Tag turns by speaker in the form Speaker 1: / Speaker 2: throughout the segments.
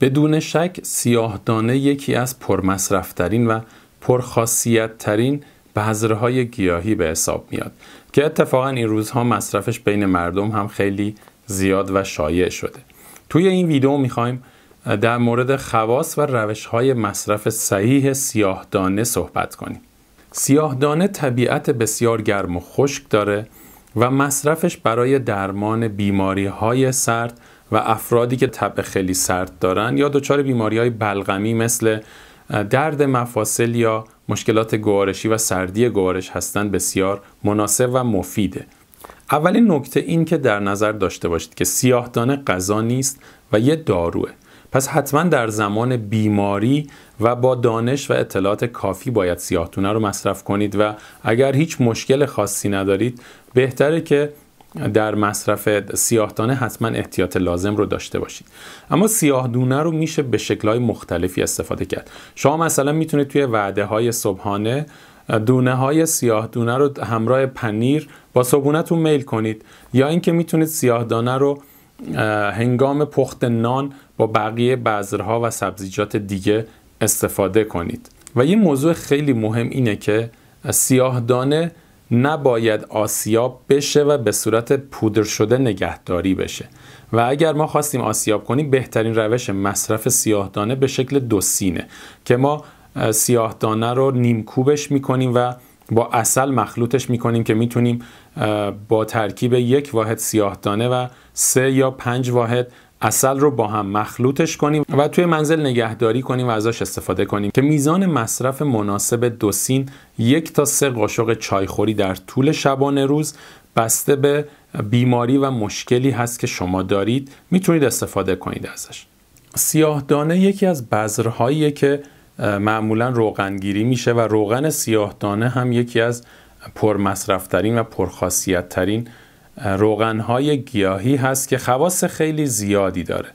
Speaker 1: بدون شک سیاهدانه یکی از پرمصرفترین و پرخاصیتترین بذرهای گیاهی به حساب میاد که اتفاقا این روزها مصرفش بین مردم هم خیلی زیاد و شایع شده توی این ویدیو میخوایم در مورد خواص و روشهای مصرف صحیح سیاهدانه صحبت کنیم سیاهدانه طبیعت بسیار گرم و خشک داره و مصرفش برای درمان بیماری های سرد و افرادی که تب خیلی سرد دارن یا دچار بیماری های بلغمی مثل درد مفاصل یا مشکلات گوارشی و سردی گوارش هستند بسیار مناسب و مفیده اولین نکته این که در نظر داشته باشید که سیاهدانه غذا نیست و یه داروه پس حتما در زمان بیماری و با دانش و اطلاعات کافی باید سیاهتونه رو مصرف کنید و اگر هیچ مشکل خاصی ندارید بهتره که در مصرف سیاهدانه حتما احتیاط لازم رو داشته باشید اما سیاهدونه رو میشه به شکلهای مختلفی استفاده کرد شما مثلا میتونید توی وعده های صبحانه دونه های سیاه دونه رو همراه پنیر با صبونتون میل کنید یا اینکه میتونید سیاه دانه رو هنگام پخت نان با بقیه بذرها و سبزیجات دیگه استفاده کنید و یه موضوع خیلی مهم اینه که سیاه دانه نباید آسیاب بشه و به صورت پودر شده نگهداری بشه و اگر ما خواستیم آسیاب کنیم بهترین روش مصرف سیاهدانه به شکل دو سینه که ما سیاهدانه رو نیمکوبش میکنیم و با اصل مخلوطش میکنیم که میتونیم با ترکیب یک واحد سیاهدانه و سه یا پنج واحد اصل رو با هم مخلوطش کنیم و توی منزل نگهداری کنیم و ازش استفاده کنیم که میزان مصرف مناسب دو سین یک تا سه قاشق چایخوری در طول شبانه روز بسته به بیماری و مشکلی هست که شما دارید میتونید استفاده کنید ازش سیاهدانه یکی از بذرهاییه که معمولا روغنگیری میشه و روغن سیاهدانه هم یکی از پرمصرفترین و پرخاصیتترین روغن های گیاهی هست که خواص خیلی زیادی داره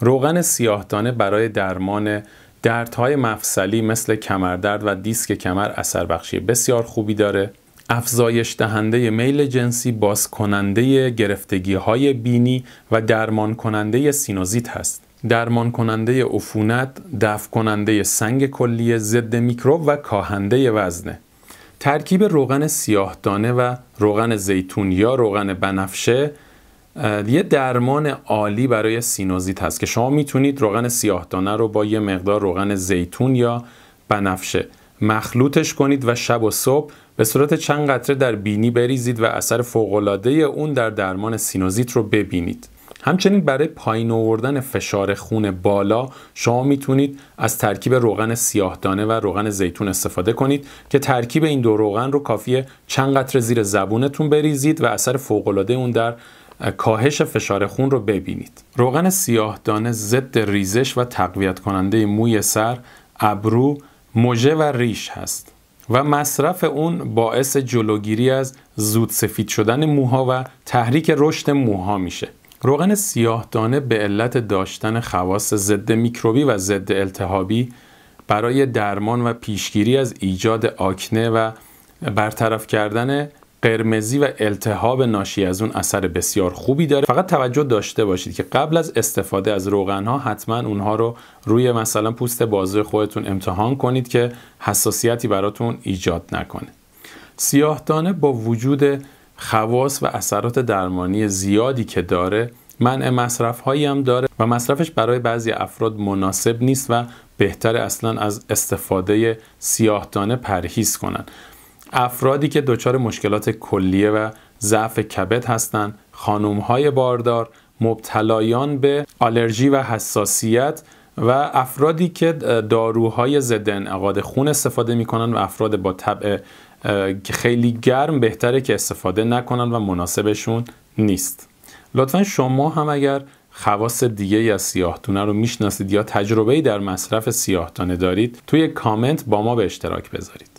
Speaker 1: روغن سیاهدانه برای درمان دردهای مفصلی مثل کمردرد و دیسک کمر اثر بخشی بسیار خوبی داره افزایش دهنده میل جنسی باز کننده گرفتگی های بینی و درمان کننده سینوزیت هست درمان کننده عفونت، دفع کننده سنگ کلیه، ضد میکروب و کاهنده وزنه. ترکیب روغن سیاه دانه و روغن زیتون یا روغن بنفشه یه درمان عالی برای سینوزیت هست که شما میتونید روغن سیاه دانه رو با یه مقدار روغن زیتون یا بنفشه مخلوطش کنید و شب و صبح به صورت چند قطره در بینی بریزید و اثر فوقالعاده اون در درمان سینوزیت رو ببینید همچنین برای پایین آوردن فشار خون بالا شما میتونید از ترکیب روغن دانه و روغن زیتون استفاده کنید که ترکیب این دو روغن رو کافیه چند قطره زیر زبونتون بریزید و اثر فوقالعاده اون در کاهش فشار خون رو ببینید روغن دانه ضد ریزش و تقویت کننده موی سر ابرو مژه و ریش هست و مصرف اون باعث جلوگیری از زود سفید شدن موها و تحریک رشد موها میشه روغن سیاه دانه به علت داشتن خواص ضد میکروبی و ضد التهابی برای درمان و پیشگیری از ایجاد آکنه و برطرف کردن قرمزی و التهاب ناشی از اون اثر بسیار خوبی داره فقط توجه داشته باشید که قبل از استفاده از روغن ها حتما اونها رو روی مثلا پوست بازو خودتون امتحان کنید که حساسیتی براتون ایجاد نکنه سیاه دانه با وجود خواص و اثرات درمانی زیادی که داره منع مصرف هایی هم داره و مصرفش برای بعضی افراد مناسب نیست و بهتر اصلا از استفاده سیاهدانه پرهیز کنند. افرادی که دچار مشکلات کلیه و ضعف کبد هستند خانم های باردار مبتلایان به آلرژی و حساسیت و افرادی که داروهای ضد انعقاد خون استفاده کنند و افراد با طبع خیلی گرم بهتره که استفاده نکنن و مناسبشون نیست لطفا شما هم اگر خواص دیگه یا سیاهتونه رو میشناسید یا تجربه در مصرف سیاهتانه دارید توی کامنت با ما به اشتراک بذارید